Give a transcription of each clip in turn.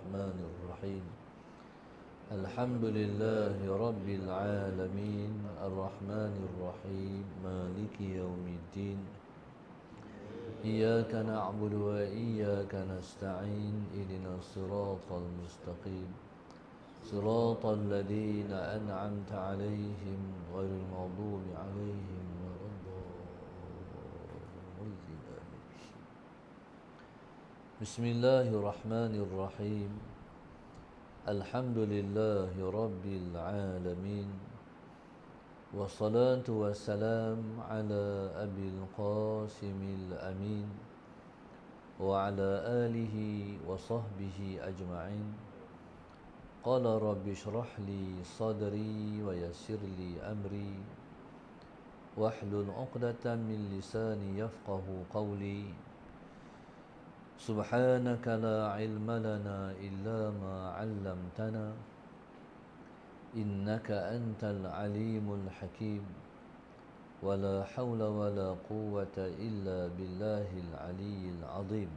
الرحمن الرحيم الحمد لله رب العالمين الرحمن الرحيم مالك يوم الدين إياك نعبد وإياك نستعين إلنا الصراط المستقيم صراط الذين أنعمت عليهم غير المغضوب عليهم بسم الله الرحمن الرحيم الحمد لله رب العالمين والصلاة والسلام على أبي القاسم الأمين وعلى آله وصحبه أجمعين قال رب اشرح لي صدري ويسر لي أمري واحلل عقدة من لساني يفقه قولي سبحانك لا علم لنا إلا ما علمتنا إنك أنت العليم الحكيم ولا حول ولا قوة إلا بالله العلي العظيم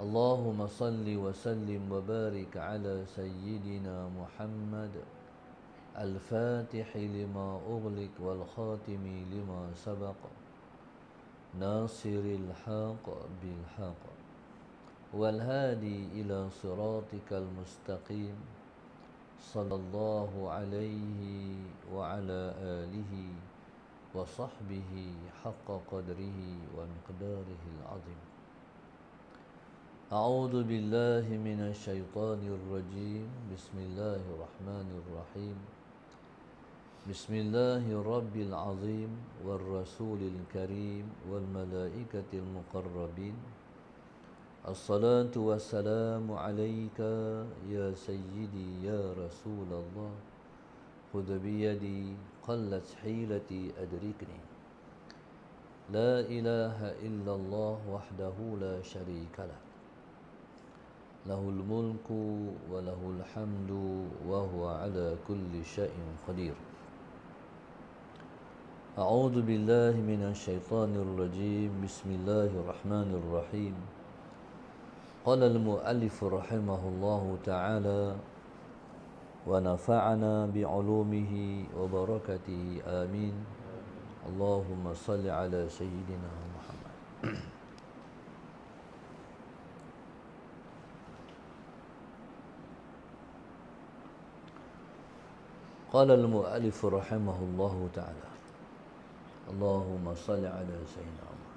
اللهم صل وسلم وبارك على سيدنا محمد الفاتح لما أغلق والخاتم لما سبق ناصر الحق بالحق والهادي إلى صراطك المستقيم صلى الله عليه وعلى آله وصحبه حق قدره ومقداره العظيم أعوذ بالله من الشيطان الرجيم بسم الله الرحمن الرحيم بسم الله رب العظيم والرسول الكريم والملائكة المقربين الصلاة والسلام عليك يا سيدي يا رسول الله خذ بيدي قلت حيلتي أدركني لا إله إلا الله وحده لا شريك له له الملك وله الحمد وهو على كل شيء قدير أعوذ بالله من الشيطان الرجيم بسم الله الرحمن الرحيم قال المؤلف رحمه الله تعالى ونفعنا بعلومه وبركته آمين اللهم صل على سيدنا محمد قال المؤلف رحمه الله تعالى اللهم صل على سيدنا عمر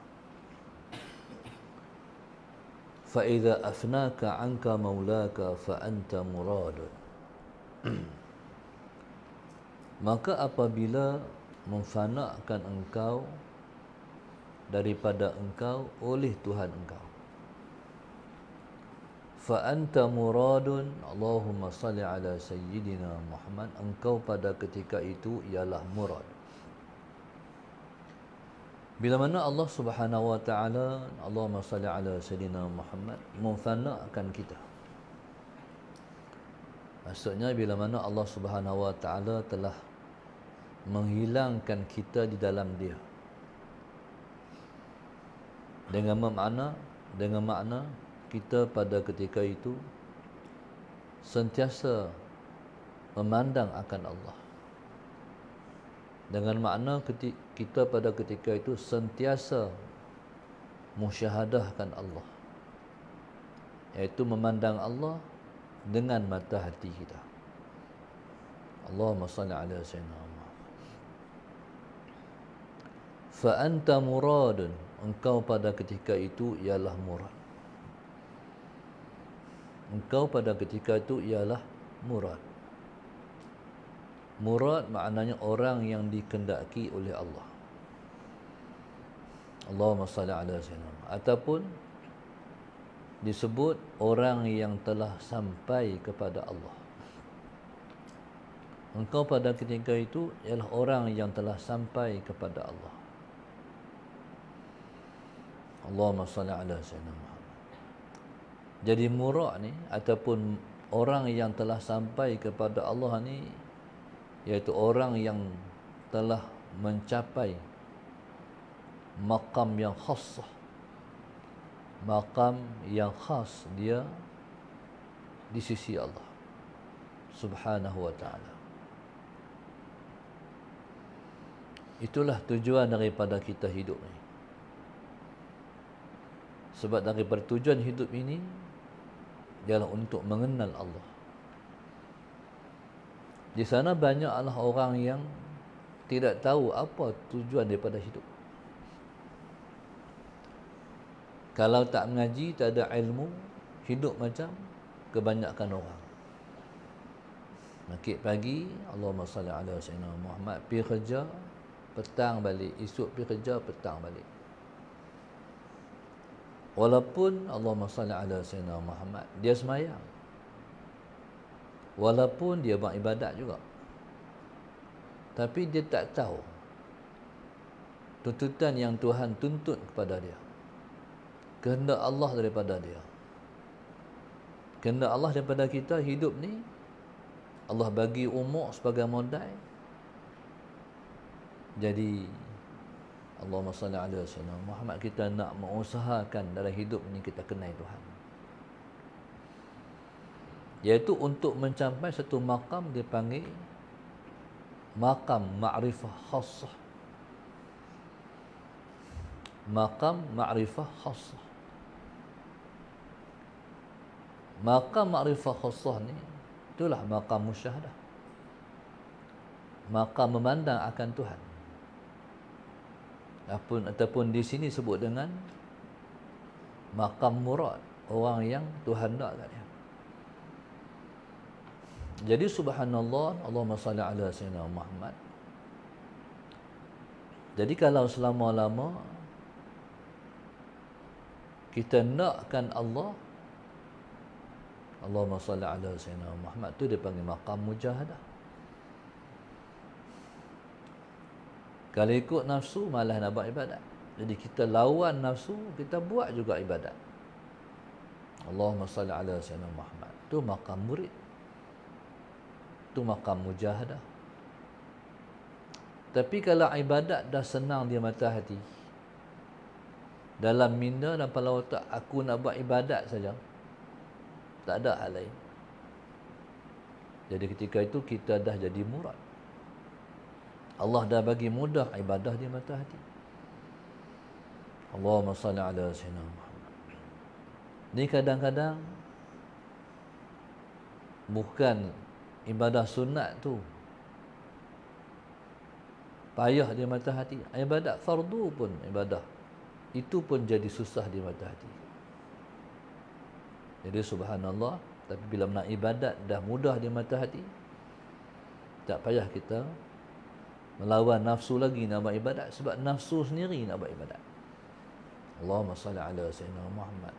فإذا أفناك عنك fa anta مراد maka apabila memfanakan engkau daripada engkau oleh Tuhan engkau fa anta muradun Allahumma salli ala sayyidina Muhammad engkau pada ketika itu ialah murad bila mana Allah subhanahu wa ta'ala Allah masalah ala Sayyidina Muhammad Memfanakan kita Maksudnya bila mana Allah subhanahu wa ta'ala telah Menghilangkan kita di dalam dia Dengan makna Dengan makna Kita pada ketika itu Sentiasa Memandang akan Allah dengan makna kita pada ketika itu sentiasa musyahadahkan Allah iaitu memandang Allah dengan mata hati kita Allahumma salli ala sayyidina Muhammad fa anta muradun engkau pada ketika itu ialah murad engkau pada ketika itu ialah murad Murad maknanya orang yang dikendaki oleh Allah. Allahumma salli ala sayyidina ataupun disebut orang yang telah sampai kepada Allah. Engkau pada ketika itu ialah orang yang telah sampai kepada Allah. Allahumma salli ala sayyidina Jadi murak ni ataupun orang yang telah sampai kepada Allah ni iaitu orang yang telah mencapai maqam yang khas maqam yang khas dia di sisi Allah subhanahu wa ta'ala itulah tujuan daripada kita hidup ini sebab daripada tujuan hidup ini ialah untuk mengenal Allah di sana banyaklah orang yang tidak tahu apa tujuan daripada hidup. Kalau tak mengaji, tak ada ilmu, hidup macam kebanyakan orang. Makit pagi, Allahumma salli ala sayyidina Muhammad, pergi kerja, petang balik. Esok pergi kerja, petang balik. Walaupun Allahumma salli ala sayyidina Muhammad, dia semayang. Walaupun dia buat ibadat juga Tapi dia tak tahu Tuntutan yang Tuhan tuntut kepada dia Kena Allah daripada dia Kena Allah daripada kita hidup ni Allah bagi umur sebagai modal Jadi Allahumma salli ala sallam Muhammad kita nak mengusahakan dalam hidup ni kita kenai Tuhan iaitu untuk mencapai satu makam dipanggil makam ma'rifah khassah makam ma'rifah khassah makam ma'rifah khassah ni itulah makam musyahadah makam memandang akan Tuhan ataupun, ataupun di sini sebut dengan makam murad orang yang Tuhan nak dia jadi subhanallah Allahumma salli ala sayyidina Muhammad. Jadi kalau selama-lama kita nakkan Allah Allahumma salli ala sayyidina Muhammad tu dia panggil maqam mujahadah. Kalau ikut nafsu malah nak buat ibadat. Jadi kita lawan nafsu, kita buat juga ibadat. Allahumma salli ala sayyidina Muhammad. Tu maqam murid. Itu makam mujahadah tapi kalau ibadat dah senang dia mata hati dalam minda dan kepala otak aku nak buat ibadat saja tak ada hal lain jadi ketika itu kita dah jadi murad Allah dah bagi mudah ibadah dia mata hati Allahumma salli ala sayyidina Muhammad ni kadang-kadang bukan ibadah sunat tu payah di mata hati Ibadah fardu pun ibadah itu pun jadi susah di mata hati jadi subhanallah tapi bila nak ibadat dah mudah di mata hati tak payah kita melawan nafsu lagi nak buat ibadat sebab nafsu sendiri nak buat ibadat Allahumma salli ala sayyidina Muhammad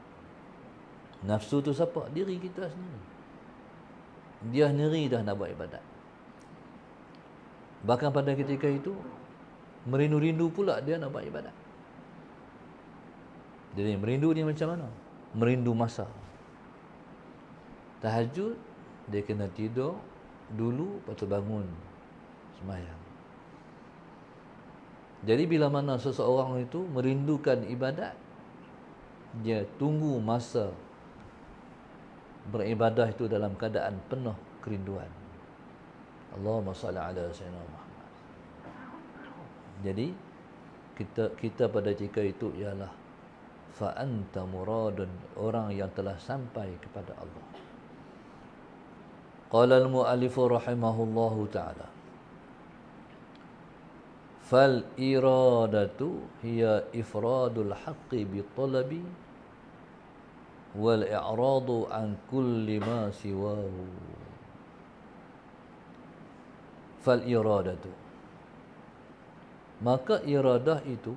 nafsu tu siapa diri kita sendiri dia sendiri dah nak buat ibadat bahkan pada ketika itu merindu-rindu pula dia nak buat ibadat jadi merindu dia macam mana merindu masa tahajud dia kena tidur dulu lepas bangun semayang jadi bila mana seseorang itu merindukan ibadat dia tunggu masa beribadah itu dalam keadaan penuh kerinduan. Allahumma salli ala sayyidina Muhammad. Jadi kita kita pada ketika itu ialah fa anta muradun orang yang telah sampai kepada Allah. Qala al-mu'allifu rahimahullahu ta'ala فالإرادة ifradul إفراد bi بطلب wal i'radu an kulli ma siwahu fal iradatu maka iradah itu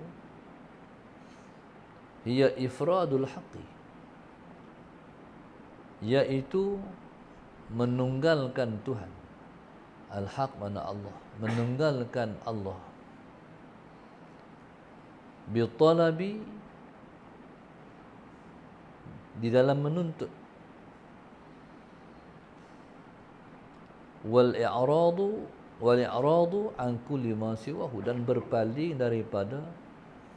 ia ifradul haqi iaitu menunggalkan Tuhan al-haq mana Allah menunggalkan Allah bi talabi di dalam menuntut wal i'radu wal i'radu an kulli ma siwahu dan berpaling daripada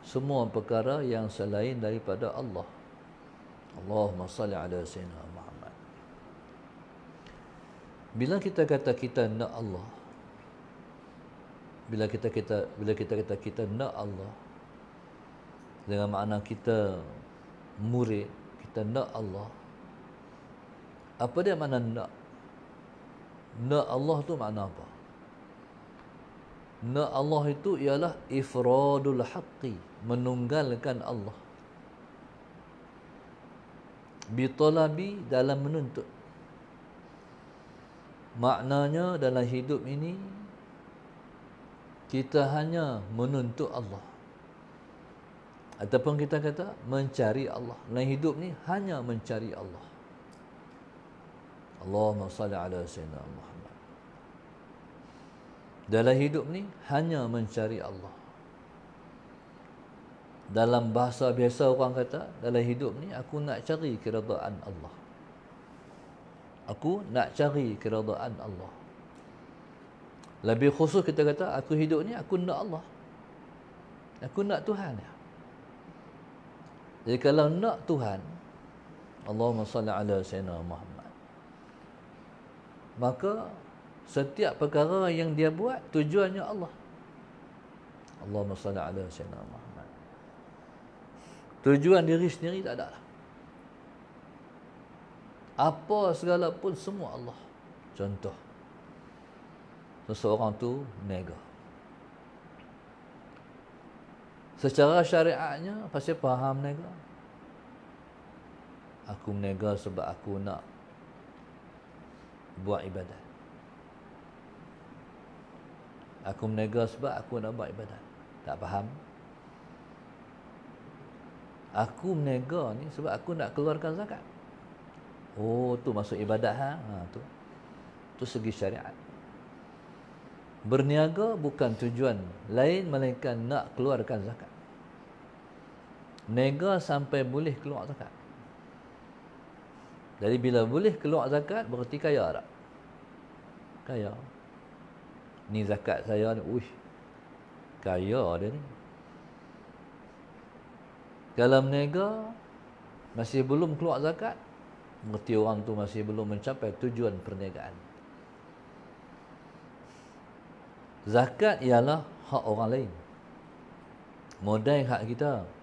semua perkara yang selain daripada Allah Allahumma salli ala sayyidina Muhammad bila kita kata kita nak Allah bila kita kita bila kita kata kita nak Allah dengan makna kita murid dan nak Allah. Apa dia makna nak? Nak Allah tu makna apa? Nak Allah itu ialah ifradul haqqi, menunggalkan Allah. Bitalabi dalam menuntut. Maknanya dalam hidup ini kita hanya menuntut Allah. Ataupun kita kata mencari Allah. Dan hidup ni hanya mencari Allah. Allahumma salli ala sayyidina Muhammad. Dalam hidup ni hanya mencari Allah. Dalam bahasa biasa orang kata, dalam hidup ni aku nak cari keridaan Allah. Aku nak cari keridaan Allah. Lebih khusus kita kata aku hidup ni aku nak Allah. Aku nak Tuhan. Ya. Jadi kalau nak Tuhan Allahumma salli ala sayyidina Muhammad Maka setiap perkara yang dia buat tujuannya Allah Allahumma salli ala sayyidina Muhammad Tujuan diri sendiri tak ada lah. Apa segala pun semua Allah Contoh Seseorang tu negara Secara syariatnya pasti faham niaga. Aku meniaga sebab aku nak buat ibadat. Aku meniaga sebab aku nak buat ibadat. Tak faham? Aku meniaga ni sebab aku nak keluarkan zakat. Oh, tu masuk ibadat ha? ha tu. Tu segi syariat. Berniaga bukan tujuan lain melainkan nak keluarkan zakat nega sampai boleh keluar zakat. Jadi bila boleh keluar zakat, berarti kaya tak? Kaya. Ni zakat saya ni, uish. Kaya dia ni. Kalau menega, masih belum keluar zakat, berarti orang tu masih belum mencapai tujuan perniagaan. Zakat ialah hak orang lain. Modal hak kita. Kita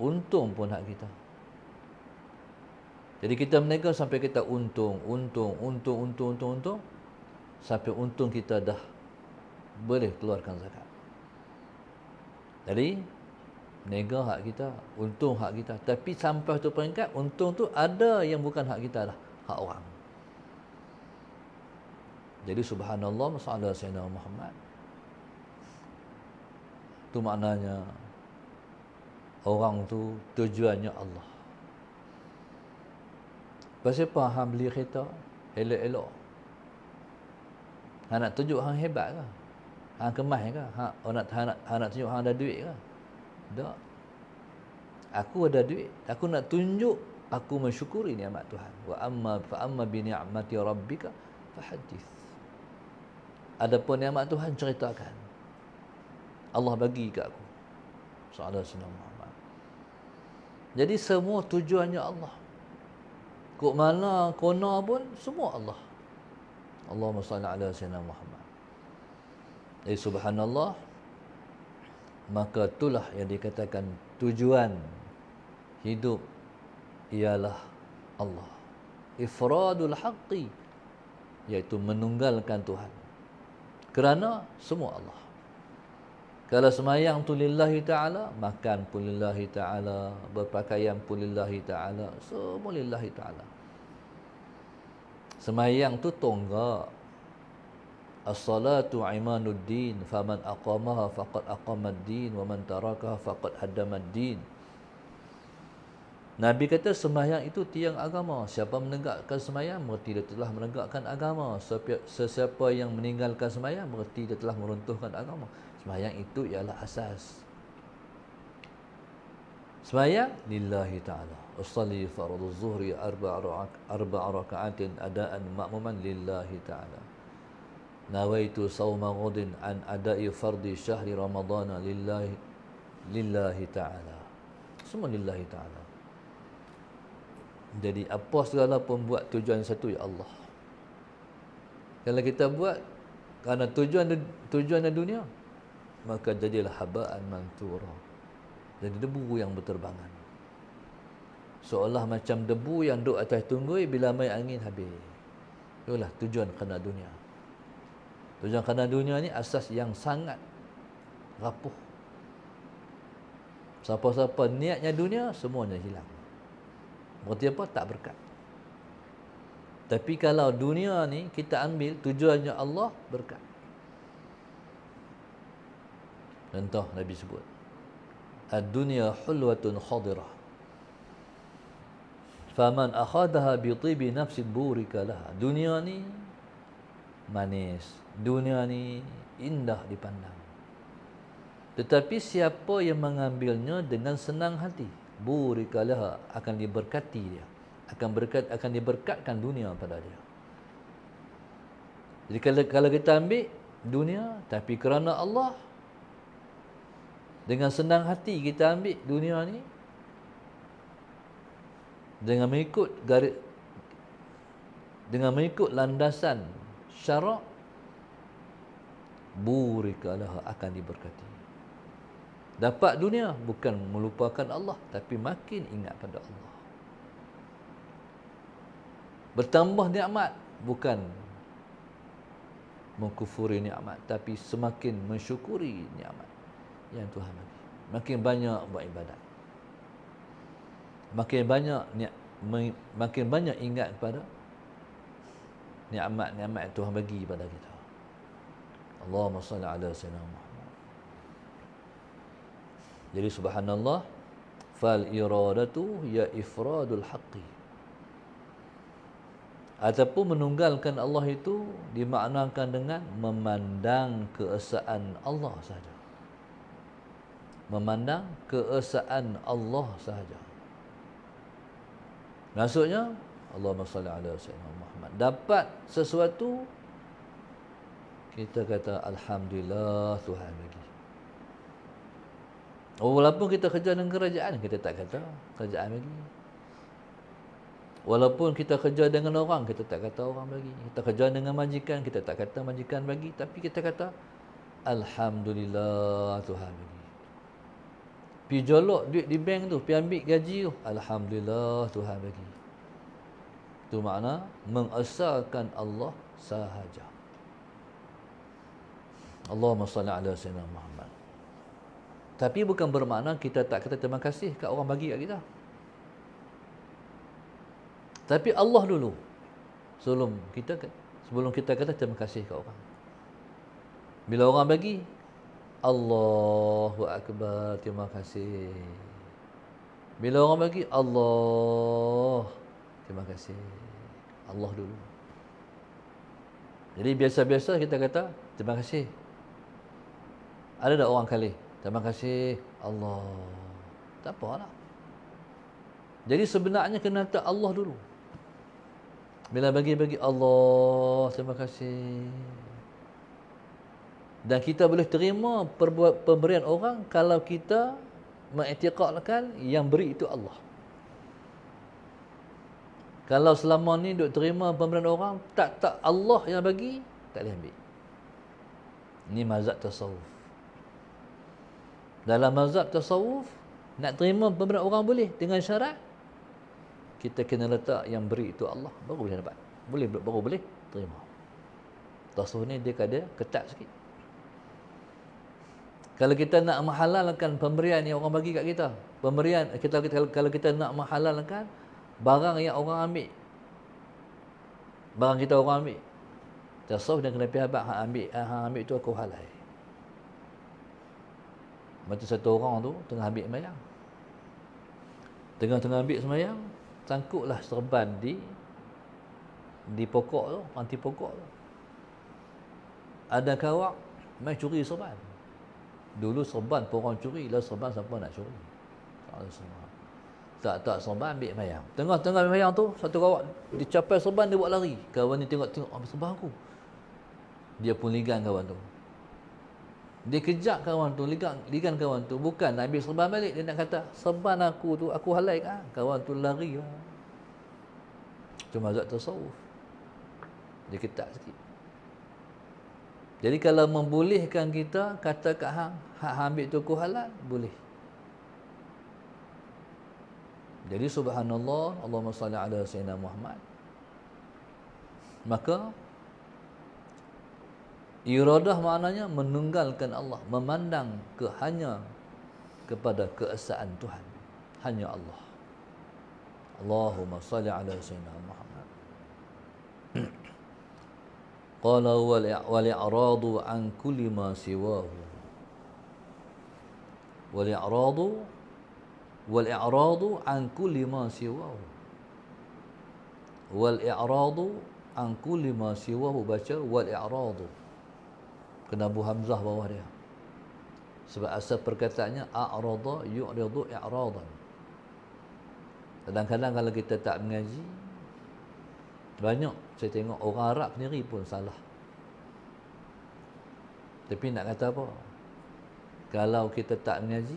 untung pun hak kita. Jadi kita meniaga sampai kita untung, untung, untung, untung, untung, untung. Sampai untung kita dah boleh keluarkan zakat. Jadi, meniaga hak kita, untung hak kita. Tapi sampai tu peringkat, untung tu ada yang bukan hak kita dah. Hak orang. Jadi subhanallah, masalah Sayyidina Muhammad. Itu maknanya, orang tu tujuannya Allah. Pasal apa hang beli kereta? Elok-elok. Hang nak tunjuk hang hebat ke? Hang kemas ke? Hang nak hang nak, hang nak tunjuk hang ada duit ke? Tak. Aku ada duit. Aku nak tunjuk aku mensyukuri nikmat Tuhan. Wa amma fa amma bi ni'mati rabbika fa hadith. Adapun nikmat Tuhan ceritakan. Allah bagi ke aku. Sallallahu alaihi jadi semua tujuannya Allah. Kok mana, kona pun semua Allah. Allahumma salli ala sayyidina Muhammad. Eh subhanallah. Maka itulah yang dikatakan tujuan hidup ialah Allah. Ifradul haqqi iaitu menunggalkan Tuhan. Kerana semua Allah. Kalau semayang tu lillahi ta'ala, makan pun lillahi ta'ala, berpakaian pun lillahi ta'ala, semua lillahi ta'ala. Semayang tu tonggak. As-salatu imanuddin, faman aqamaha faqad aqamaddin, wa man tarakaha faqad haddamaddin. Nabi kata semayang itu tiang agama. Siapa menegakkan semayang, merti dia telah menegakkan agama. Sesiapa yang meninggalkan semayang, merti dia telah meruntuhkan agama. Sembahyang itu ialah asas. Sembahyang lillahi ta'ala. Usalli faradu zuhri arba raka'atin ada'an ma'muman lillahi ta'ala. Nawaitu sawma ghudin an ada'i fardi syahri ramadana lillahi lillahi ta'ala. Semua lillahi ta'ala. Jadi apa segala pun buat tujuan satu ya Allah. Kalau kita buat kerana tujuan tujuan dunia, maka jadilah habaan mantura jadi debu yang berterbangan seolah macam debu yang duduk atas tunggui bila mai angin habis itulah tujuan kena dunia tujuan kena dunia ni asas yang sangat rapuh siapa-siapa niatnya dunia semuanya hilang berarti apa? tak berkat tapi kalau dunia ni kita ambil tujuannya Allah berkat Contoh Nabi sebut Ad-dunya hulwatun khadirah Faman akhadaha bitibi nafsin burikalah Dunia ni manis Dunia ni indah dipandang Tetapi siapa yang mengambilnya dengan senang hati Burikalah akan diberkati dia akan berkat akan diberkatkan dunia pada dia. Jadi kalau kita ambil dunia tapi kerana Allah dengan senang hati kita ambil dunia ni dengan mengikut garis dengan mengikut landasan syarak burikalah akan diberkati dapat dunia bukan melupakan Allah tapi makin ingat pada Allah bertambah nikmat bukan mengkufuri nikmat tapi semakin mensyukuri nikmat yang Tuhan bagi. Makin banyak buat ibadat. Makin banyak niat makin banyak ingat kepada nikmat-nikmat yang Tuhan bagi kepada kita. Allahumma salli ala sayyidina Muhammad. Jadi subhanallah fal iradatu ya ifradul haqqi ataupun menunggalkan Allah itu dimaknakan dengan memandang keesaan Allah sahaja memandang keesaan Allah sahaja. Maksudnya Allahumma salli ala sayyidina Muhammad. Dapat sesuatu kita kata alhamdulillah Tuhan bagi. Oh, walaupun kita kerja dengan kerajaan kita tak kata kerajaan bagi. Walaupun kita kerja dengan orang kita tak kata orang bagi. Kita kerja dengan majikan kita tak kata majikan bagi tapi kita kata alhamdulillah Tuhan bagi pi jolok duit di bank tu, pi ambil gaji tu. Alhamdulillah Tuhan bagi. Tu makna mengesahkan Allah sahaja. Allahumma salli ala sayyidina Muhammad. Tapi bukan bermakna kita tak kata terima kasih kat orang bagi kat kita. Tapi Allah dulu sebelum kita sebelum kita kata terima kasih kat orang. Bila orang bagi, Allahu Akbar Terima kasih Bila orang bagi Allah Terima kasih Allah dulu Jadi biasa-biasa kita kata Terima kasih Ada tak orang kali Terima kasih Allah Tak apa lah Jadi sebenarnya kena tak Allah dulu Bila bagi-bagi Allah Terima kasih dan kita boleh terima pemberian orang kalau kita mengiktikadkan yang beri itu Allah. Kalau selama ni duk terima pemberian orang tak tak Allah yang bagi, tak boleh ambil. Ini mazhab tasawuf. Dalam mazhab tasawuf nak terima pemberian orang boleh dengan syarat kita kena letak yang beri itu Allah baru boleh dapat. Boleh baru boleh terima. Tasawuf ni dia kada ketat sikit. Kalau kita nak menghalalkan pemberian yang orang bagi kat kita, pemberian kita kalau kita nak menghalalkan barang yang orang ambil. Barang kita orang ambil. Tasawuf dan kena pihak hak ambil, hak ambil, ambil tu aku halal. Macam satu orang tu tengah ambil mayang. Tengah-tengah ambil semayang, sangkutlah serban di di pokok tu, anti pokok tu. Ada kawak, mai curi serban. Dulu serban pun orang curi, lah serban siapa nak curi? Tak ada serban. Tak tak serban ambil mayang. Tengah-tengah ambil mayang tu, satu kawan dicapai serban dia buat lari. Kawan ni tengok-tengok apa serban aku. Dia pun ligan kawan tu. Dia kejak kawan tu, ligan, ligan kawan tu. Bukan nak ambil serban balik, dia nak kata, serban aku tu, aku halai kan? Ah, kawan tu lari lah. Cuma azab tersawuf. Dia ketak sikit. Jadi kalau membolehkan kita kata kat hang, hak ambil toko halal boleh. Jadi subhanallah, Allahumma salli ala sayyidina Muhammad. Maka iradah maknanya menunggalkan Allah, memandang ke hanya kepada keesaan Tuhan, hanya Allah. Allahumma salli ala sayyidina Muhammad. qala wal wal i'radu an kulli ma siwahu wal i'radu wal i'radu an kulli ma siwahu wal i'radu an kulli ma siwahu baca wal i'radu kena bu hamzah bawah dia sebab asal perkataannya a'rada yu'ridu i'radan kadang-kadang kalau kita tak mengaji banyak saya tengok orang Arab sendiri pun salah tapi nak kata apa kalau kita tak mengaji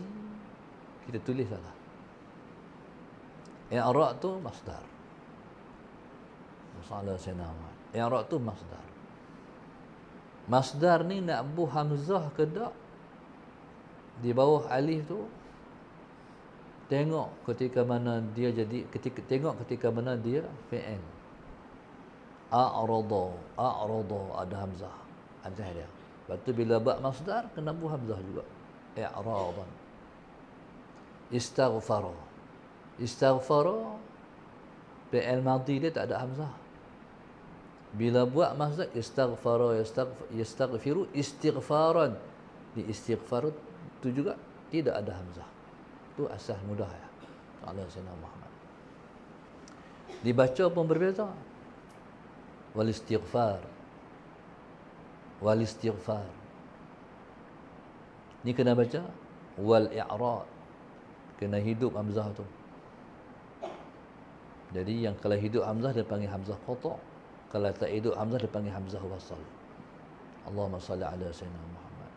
kita tulis salah i'rab tu masdar masalah Yang i'rab tu masdar masdar ni nak bu hamzah ke tak di bawah alif tu tengok ketika mana dia jadi ketika tengok ketika mana dia fi'il a'rada a'rada ada hamzah hamzah dia lepas tu bila ba masdar kena bu hamzah juga i'radan istaghfara istaghfara fi'il madhi dia tak ada hamzah bila buat masdar istaghfara yastaghfiru istighfaran di istighfar tu juga tidak ada hamzah tu asal mudah ya Allah Muhammad dibaca pun berbeza Walistighfar Walistighfar Ni kena baca Wal i'rad Kena hidup Hamzah tu Jadi yang kalau hidup Hamzah Dia panggil Hamzah kotak Kalau tak hidup Hamzah Dia panggil Hamzah wasal Allahumma salli ala sayyidina Muhammad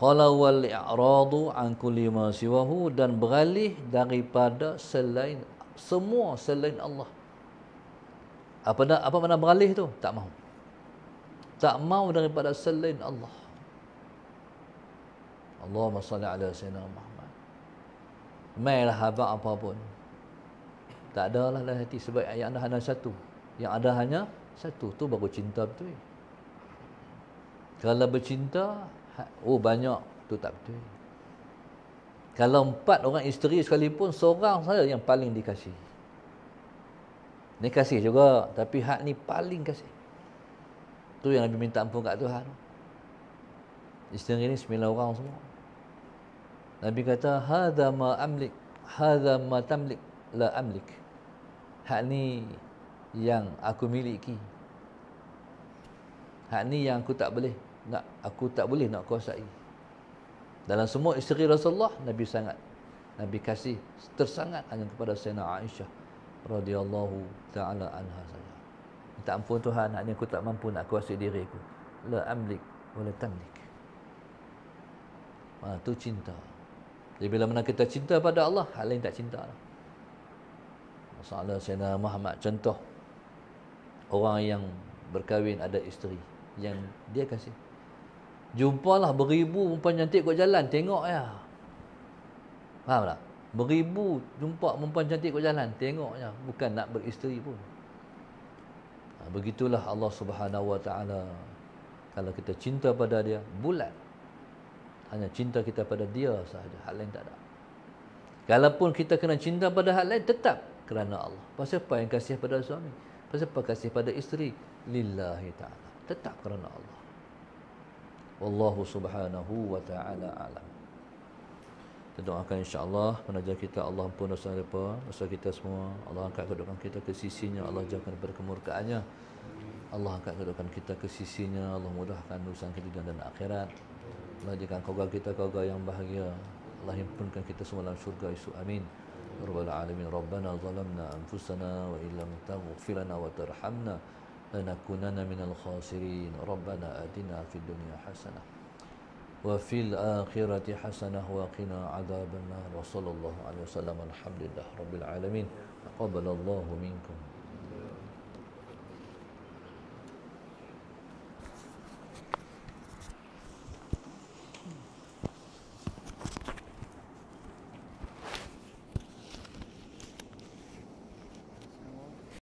Qala wal i'radu An kulli ma siwahu Dan beralih daripada selain Semua selain Allah apa nak apa mana beralih tu tak mau tak mau daripada selain Allah Allahumma salli ala sayyidina Muhammad mailah haba apa pun tak ada lah dalam hati sebab yang ada hanya satu yang ada hanya satu tu baru cinta betul eh? kalau bercinta ha, oh banyak tu tak betul eh? kalau empat orang isteri sekalipun seorang saja yang paling dikasihi Ni kasih juga Tapi hak ni paling kasih Tu yang Nabi minta ampun kat Tuhan Isteri ni sembilan orang semua Nabi kata Hada ma amlik Hada ma tamlik La amlik Hak ni Yang aku miliki Hak ni yang aku tak boleh nak Aku tak boleh nak kuasai Dalam semua isteri Rasulullah Nabi sangat Nabi kasih tersangat hanya kepada Sayyidina Aisyah radhiyallahu ta'ala anha saja. Minta ampun Tuhan, hanya aku tak mampu nak kuasai diriku. La amlik wa la tamlik. Ha, tu cinta. Jadi bila mana kita cinta pada Allah, hal lain tak cinta. Lah. Masalah Sayyidina Muhammad contoh. Orang yang berkahwin ada isteri. Yang dia kasih. Jumpalah beribu perempuan cantik kau jalan. Tengok ya. Faham tak? beribu jumpa perempuan cantik kat jalan tengoknya bukan nak beristeri pun ha, begitulah Allah Subhanahu Wa Taala kalau kita cinta pada dia bulat hanya cinta kita pada dia sahaja hal lain tak ada kalaupun kita kena cinta pada hal lain tetap kerana Allah pasal apa yang kasih pada suami pasal apa kasih pada isteri lillahi taala tetap kerana Allah wallahu subhanahu wa taala alam kita doakan Allah penaja kita Allah pun dosa mereka Dosa kita semua Allah angkat kedudukan kita ke sisinya Allah jauhkan daripada Allah angkat kedudukan kita ke sisinya Allah mudahkan urusan kita dunia dan akhirat Allah jadikan keluarga kita keluarga yang bahagia Allah himpunkan kita semua dalam syurga isu amin ya Rabbal alamin Rabbana zalamna anfusana wa illam taghfirlana wa tarhamna lanakunanna minal khasirin Rabbana atina fid dunya hasanah وفي الآخرة حسنة وقنا عذاب النار وصلى الله عليه وسلم الحمد لله رب العالمين تقبل الله منكم